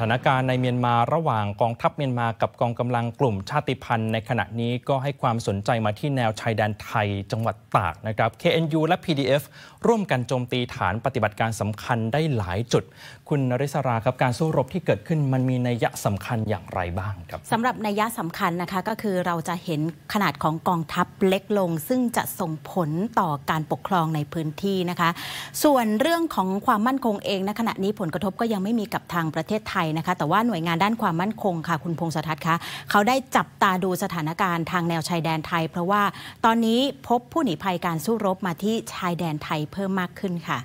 ถานการณ์ในเมียนมาระหว่างกองทัพเมียนมากับกองกำลังกลุ่มชาติพันธุ์ ในขณะนี้ก็ให้ความสนใจมาที่แนวชายแดนไทยจังหวัดตากนะครับ KNU และ PDF ร่วมกันโจมตีฐานปฏิบัติการสำคัญได้หลายจุด คุณนริศราครับการสู้รบที่เกิดขึ้นมันมีนัยยะสำคัญอย่างไรบ้างครับสำหรับนัยยะสำคัญนะคะก็คือเราจะเห็นขนาดของกองทัพเล็กลง ซึ่งจะส่งผลต่อการปกครองในพื้นที่นะคะส่วนเรื่องของความมั่นคงเองในขณะนี้ผลกระทบก็ยังไม่มีกับทางประเทศไทยนะคะแต่ว่าหน่วยงานด้านความมั่นคงค่ะ คุณพงศธัคะเขาได้จับตาดูสถานการณ์ทางแนวชายแดนไทย เพราะว่าตอนนี้พบผู้หนีภัยการสู้รบมาที่ชายแดนไทยเพิ่มมากขึ้นค่ะ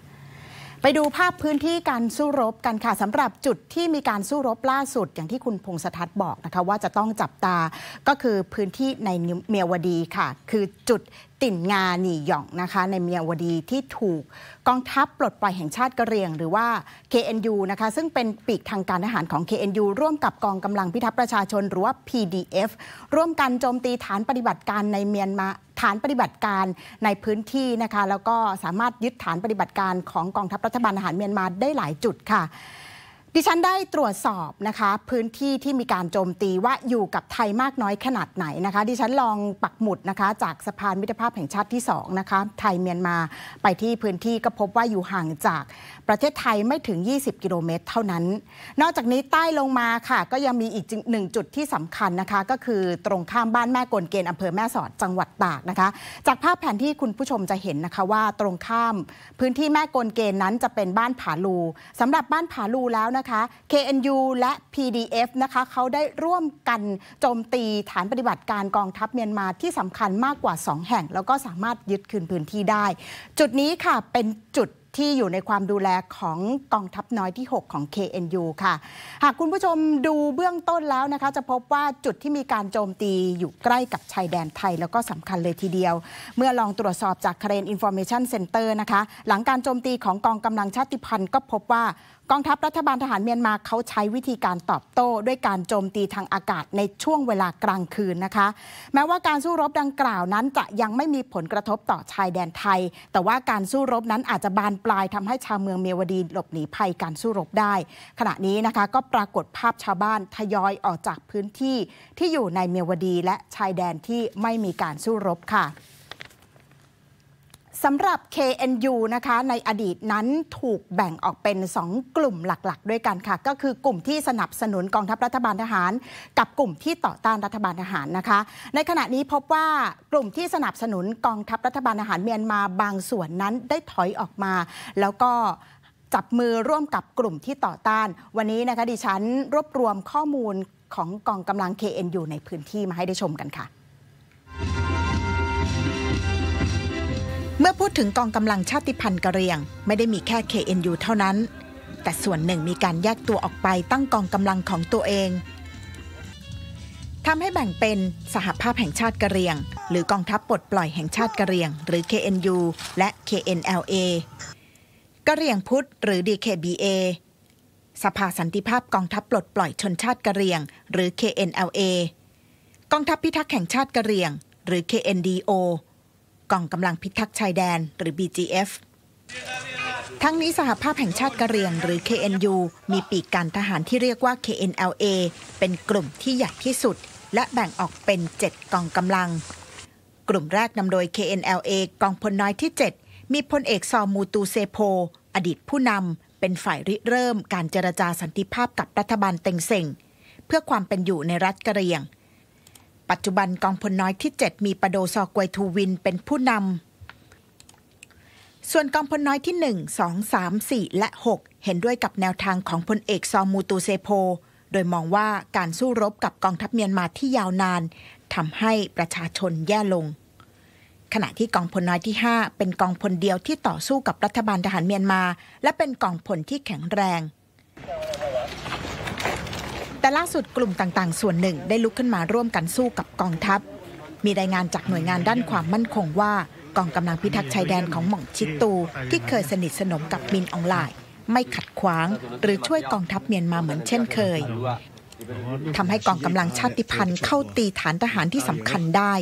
ไปดูภาพพื้นที่การสู้รบกันค่ะสำหรับจุดที่มีการสู้รบล่าสุดอย่างที่คุณพงศทั์บอกนะคะว่าจะต้องจับตาก็คือพื้นที่ในเมียวดีค่ะ คือจุดติ่นงาหนีหย่องนะคะในเมียวดีที่ถูกกองทัพปลดปล่อยแห่งชาติกะเหรี่ยง หรือว่า KNU นะคะซึ่งเป็นปีกทางการทหารของ KNU ร่วมกับกองกำลังพิทักษ์ประชาชนหรือว่า PDF ร่วมกันโจมตีฐานปฏิบัติการในเมียนมาฐานปฏิบัติการในพื้นที่นะคะ แล้วก็สามารถยึดฐานปฏิบัติการของกองทัพรัฐบาลทหารเมียนมาได้หลายจุดค่ะดิฉันได้ตรวจสอบนะคะพื้นที่ที่มีการโจมตีว่าอยู่กับไทยมากน้อยขนาดไหนนะคะดิฉันลองปักหมุดนะคะจากสะพานมิตรภาพแห่งชาติที่2นะคะไทยเมียนมาไปที่พื้นที่ก็พบว่าอยู่ห่างจากประเทศไทยไม่ถึง 20 กิโลเมตรเท่านั้น นอกจากนี้ใต้ลงมาค่ะ ก็ยังมีอีกหนึ่งจุดที่สำคัญนะคะ ก็คือตรงข้ามบ้านแม่กลเกณฑ์อำเภอแม่สอด จังหวัดตากนะคะ จากภาพแผนที่คุณผู้ชมจะเห็นนะคะว่าตรงข้ามพื้นที่แม่กลเกณฑ์นั้นจะเป็นบ้านผาลู สำหรับบ้านผาลูแล้วนะะคะ KNU และ PDF นะคะ เขาได้ร่วมกันโจมตีฐานปฏิบัติการกองทัพเมียนมา ที่สำคัญมากกว่า 2 แห่ง แล้วก็สามารถยึดคืนพื้นที่ได้ จุดนี้ค่ะเป็นจุดที่อยู่ในความดูแลของกองทัพน้อยที่ 6 ของ KNU ค่ะ หากคุณผู้ชมดูเบื้องต้นแล้วนะคะ จะพบว่าจุดที่มีการโจมตีอยู่ใกล้กับชายแดนไทยแล้วก็สำคัญเลยทีเดียว เมื่อลองตรวจสอบจากเครนอินโฟเมชันเซ็นเตอร์นะคะหลังการโจมตีของกองกำลังชาติพันธุ์ก็พบว่ากองทัพรัฐบาลทหารเมียนมาเขาใช้วิธีการตอบโต้ด้วยการโจมตีทางอากาศในช่วงเวลากลางคืนนะคะ แม้ว่าการสู้รบดังกล่าวนั้นจะยังไม่มีผลกระทบต่อชายแดนไทย แต่ว่าการสู้รบนั้นอาจจะบานปลายทำให้ชาวเมืองเมียวดีหลบหนีภัยการสู้รบได้ ขณะนี้นะคะก็ปรากฏภาพชาวบ้านทยอยออกจากพื้นที่ ที่อยู่ในเมียวดีและชายแดนที่ไม่มีการสู้รบค่ะสำหรับ KNU นะคะในอดีตนั้นถูกแบ่งออกเป็น 2 กลุ่มหลักๆ ด้วยกันค่ะ ก็คือกลุ่มที่สนับสนุนกองทัพรัฐบาลทหาร กับกลุ่มที่ต่อต้านรัฐบาลทหารนะคะ ในขณะนี้พบว่ากลุ่มที่สนับสนุนกองทัพรัฐบาลทหารเมียนมาบางส่วนนั้นได้ถอยออกมา แล้วก็จับมือร่วมกับกลุ่มที่ต่อต้านวันนี้นะคะดิฉันรวบรวมข้อมูลของกองกำลัง KNU ในพื้นที่มาให้ได้ชมกันค่ะเมื่อพูดถึงกองกำลังชาติพันธุ์กะเหรี่ยงไม่ได้มีแค่ KNU เท่านั้น แต่ส่วนหนึ่งมีการแยกตัวออกไป ตั้งกองกำลังของตัวเองทำให้แบ่งเป็นสหภาพแห่งชาติกะเหรี่ยง หรือกองทัพปลดปล่อยแห่งชาติกะเหรี่ยงหรือ KNU และ KNLA กะเหรี่ยงพุทธหรือ DKBA สภาสันติภาพกองทัพปลดปล่อยชนชาติกะเหรี่ยงหรือ KNLA กองทัพพิทักษ์แห่งชาติกะเหรี่ยงหรือ KNDO กองกำลังพิทักษ์ชายแดนหรือ BGF ทั้งนี้สหภาพแห่งชาติกะเหรี่ยงหรือ KNU มีปีกการทหารที่เรียกว่า KNLA เป็นกลุ่มที่ใหญ่ที่สุด และแบ่งออกเป็น 7 กองกำลัง กลุ่มแรกนำโดย KNLA กองพลน้อยที่ 7 มีพลเอกซอมูตูเซโพ อดีตผู้นำเป็นฝ่ายริเริ่มการเจรจาสันติภาพกับรัฐบาลเต็งเซ็งเพื่อความเป็นอยู่ในรัฐกะเหรี่ยงปัจจุบันกองพลน้อยที่ 7 มีปโดซอกวยทูวินเป็นผู้นำ ส่วนกองพลน้อยที่ 1 2 3 4 และ 6 เห็นด้วยกับแนวทางของพลเอกซอมูตูเซโพ โดยมองว่าการสู้รบกับกองทัพเมียนมาที่ยาวนานทำให้ประชาชนแย่ลง ขณะที่กองพลน้อยที่ 5 เป็นกองพลเดียวที่ต่อสู้กับรัฐบาลทหารเมียนมา และเป็นกองพลที่แข็งแรงแต่ล่าสุดกลุ่มต่างๆ ส่วนหนึ่งได้ลุกขึ้นมาร่วมกันสู้กับกองทัพ มีรายงานจากหน่วยงานด้านความมั่นคงว่ากองกำลังพิทักษ์ชายแดนของหม่องชิตูที่เคยสนิทสนมกับมินอองไลน์ไม่ขัดขวาง หรือช่วยกองทัพเมียนมาเหมือนเช่นเคยทำให้กองกำลังชาติพันธุ์เข้าตีฐานทหารที่สำคัญได้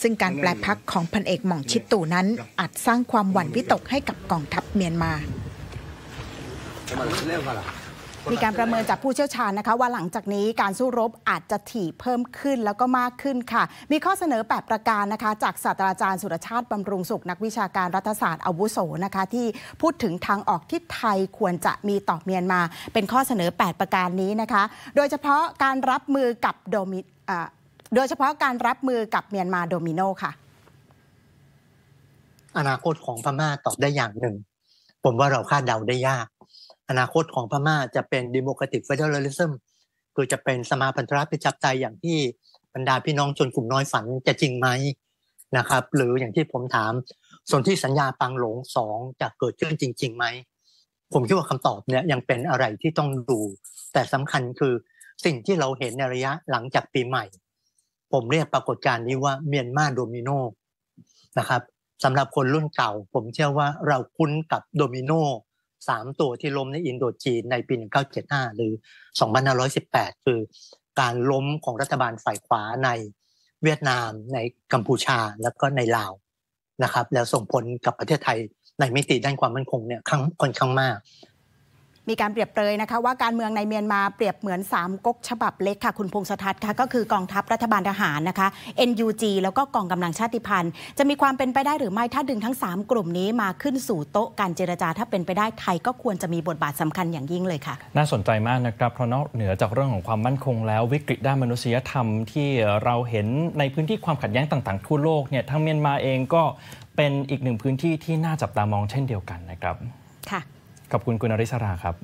ซึ่งการแปลพักของพันเอกหม่องชิตูนั้นอาจสร้างความหวั่นวิตกให้กับกองทัพเมียนมามีการประเมินจากผู้เชี่ยวชาญนะคะ ว่าหลังจากนี้การสู้รบอาจจะถี่เพิ่มขึ้นแล้วก็มากขึ้นค่ะ มีข้อเสนอ 8 ประการนะคะ จากศาสตราจารย์สุรชาติบำรุงสุขนักวิชาการรัฐศาสตร์อาวุโสนะคะ ที่พูดถึงทางออกที่ไทยควรจะมีต่อเมียนมา เป็นข้อเสนอ 8 ประการนี้นะคะ โดยเฉพาะการรับมือกับโดมิโดยเฉพาะการรับมือกับเมียนมาโดมิโนค่ะ อนาคตของพม่าตอบได้อย่างหนึ่ง ผมว่าเราคาดเดาได้ยากอนาคตของพม่าจะเป็นดิโมคราติกเฟเดอรัลิซึมคือจะเป็นสมาพันธรัฐประชาธิปไตยอย่างที่บรรดาพี่น้องชนกลุ่มน้อยฝันจะจริงไหมนะครับ หรืออย่างที่ผมถามส่วนที่สัญญาปังหลงสองจะเกิดขึ้นจริง ๆไหม ผมคิดว่าคำตอบเนี่ยยังเป็นอะไรที่ต้องดู แต่สำคัญคือสิ่งที่เราเห็นในระยะหลังจากปีใหม่ ผมเรียกปรากฏการณ์นี้ว่าเมียนมาโดมิโนนะครับสำหรับคนรุ่นเก่า ผมเชื่อว่าเราคุ้นกับโดมิโนสามตัวที่ล้มในอินโดจีนในปี 1975 หรือ 2518 คือการล้มของรัฐบาลฝ่ายขวาในเวียดนาม ในกัมพูชา แล้วก็ในลาวนะครับ แล้วส่งผลกับประเทศไทยในมิติด้านความมั่นคงเนี่ยค่อนข้างมากมีการเปรียบเปรยนะคะว่าการเมืองในเมียนมาเปรียบเหมือน 3ก๊กฉบับเล็กค่ะคุณพงศธัตค่ะก็คือกองทัพรัฐบาลทหารนะคะ NUG แล้วก็กองกำลังชาติพันธุ์ จะมีความเป็นไปได้หรือไม่ ถ้าดึงทั้ง 3 กลุ่มนี้มาขึ้นสู่โต๊ะการเจรจาถ้าเป็นไปได้ไทยก็ควรจะมีบทบาทสำคัญอย่างยิ่งเลยค่ะ น่าสนใจมากนะครับเพราะนอกเหนือจากเรื่องของความมั่นคง แล้ววิกฤตด้านมนุษยธรรม ที่เราเห็นในพื้นที่ความขัดแย้งต่างๆทั่วโลกเนี่ยทางเมียนมาเองก็เป็นอีกหนึ่งพื้นที่ที่น่าจับตามองเช่นเดียวกันนะครับค่ะขอบคุณคุณอริศราครับ